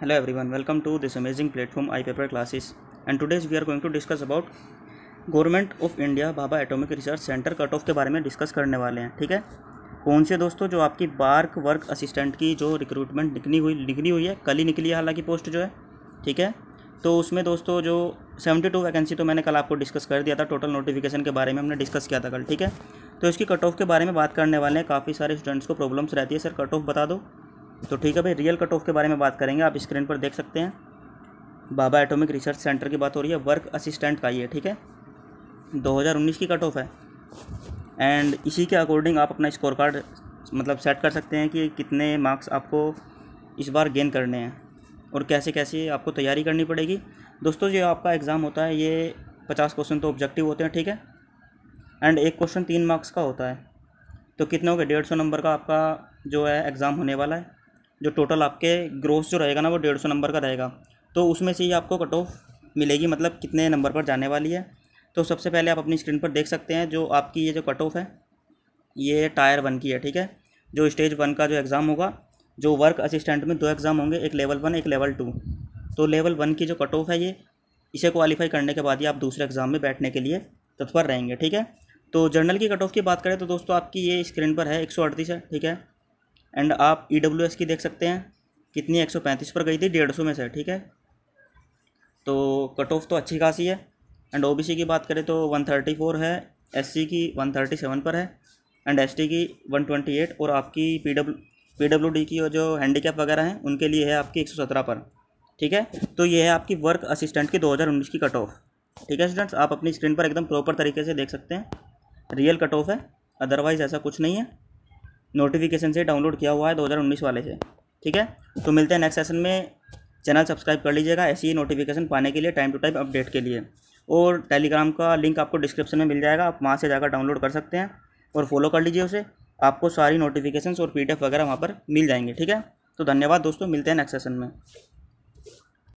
hello one welcome to this amazing platform I paper classes and today's we are going to discuss about government of India Bhabha atomic research centre cut off के बारे में discuss करने वाले हैं ठीक है कौन से दोस्तों जो आपकी बार्क वर्क असिस्टेंट की जो रिक्रूटमेंट निकली हुई निकली हुई है कल ही निकली है हालांकि पोस्ट जो है ठीक है तो उसमें दोस्तों जो सेवेंटी टू वैकेंसी तो मैंने कल आपको डिस्कस कर दिया था टोटल नोटिफिकेशन के बारे में हमने डिस्कस किया था कल ठीक है तो इसकी कट ऑफ के बारे में बात करने वाले हैं काफ़ी सारे स्टूडेंट्स को प्रॉब्लम्स रहती है सर कट ऑफ बता दो तो ठीक है भाई रियल कट ऑफ के बारे में बात करेंगे आप स्क्रीन पर देख सकते हैं बाबा एटॉमिक रिसर्च सेंटर की बात हो रही है वर्क असिस्टेंट का ये ठीक है 2019 की कट ऑफ है एंड इसी के अकॉर्डिंग आप अपना स्कोर कार्ड मतलब सेट कर सकते हैं कि कितने मार्क्स आपको इस बार गेन करने हैं और कैसे कैसे आपको तैयारी करनी पड़ेगी दोस्तों जो आपका एग्ज़ाम होता है ये पचास क्वेश्चन तो ऑब्जेक्टिव होते हैं ठीक है एंड एक क्वेश्चन तीन मार्क्स का होता है तो कितने हो गए डेढ़ सौ नंबर का आपका जो है एग्ज़ाम होने वाला है जो टोटल आपके ग्रोथ जो रहेगा ना वो डेढ़ सौ नंबर का रहेगा तो उसमें से ही आपको कट ऑफ मिलेगी मतलब कितने नंबर पर जाने वाली है तो सबसे पहले आप अपनी स्क्रीन पर देख सकते हैं जो आपकी ये जो कट ऑफ है ये टायर वन की है ठीक है जो स्टेज वन का जो एग्ज़ाम होगा जो वर्क असिस्टेंट में दो एग्ज़ाम होंगे एक लेवल वन एक लेवल टू तो लेवल वन की जो कट ऑफ है ये इसे क्वालिफाई करने के बाद ही आप दूसरे एग्ज़ाम में बैठने के लिए तत्पर रहेंगे ठीक है तो जर्नल की कट ऑफ की बात करें तो दोस्तों आपकी ये स्क्रीन पर है एक है ठीक है एंड आप ई e की देख सकते हैं कितनी एक पर गई थी डेढ़ में से ठीक है तो कट ऑफ तो अच्छी खासी है एंड ओ की बात करें तो 134 है एस की 137 पर है एंड एस की 128 और आपकी पी डब्ल्यू पी की जो हैंडीकैप वगैरह हैं उनके लिए है आपकी 117 पर ठीक है तो ये है आपकी वर्क असिस्टेंट की 2019 की कट ऑफ ठीक है स्टूडेंट्स आप अपनी स्क्रीन पर एकदम प्रॉपर तरीके से देख सकते हैं रियल कट ऑफ है अदरवाइज़ ऐसा कुछ नहीं है नोटिफिकेशन से डाउनलोड किया हुआ है 2019 वाले से ठीक है तो मिलते हैं नेक्स्ट सेशन में चैनल सब्सक्राइब कर लीजिएगा ऐसी ही नोटिफिकेशन पाने के लिए टाइम टू टाइम अपडेट के लिए और टेलीग्राम का लिंक आपको डिस्क्रिप्शन में मिल जाएगा आप वहाँ से जाकर डाउनलोड कर सकते हैं और फॉलो कर लीजिए उसे आपको सारी नोटिफिकेशंस और पीडीएफ वगैरह वहाँ पर मिल जाएंगे ठीक है तो धन्यवाद दोस्तों मिलते हैं नेक्स्ट सेशन में